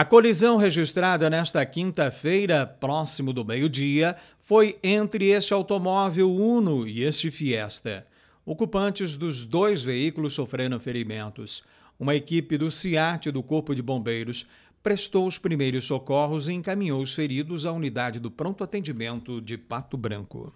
A colisão registrada nesta quinta-feira, próximo do meio-dia, foi entre este automóvel Uno e este Fiesta. Ocupantes dos dois veículos sofreram ferimentos. Uma equipe do CIAT do Corpo de Bombeiros prestou os primeiros socorros e encaminhou os feridos à unidade do pronto atendimento de Pato Branco.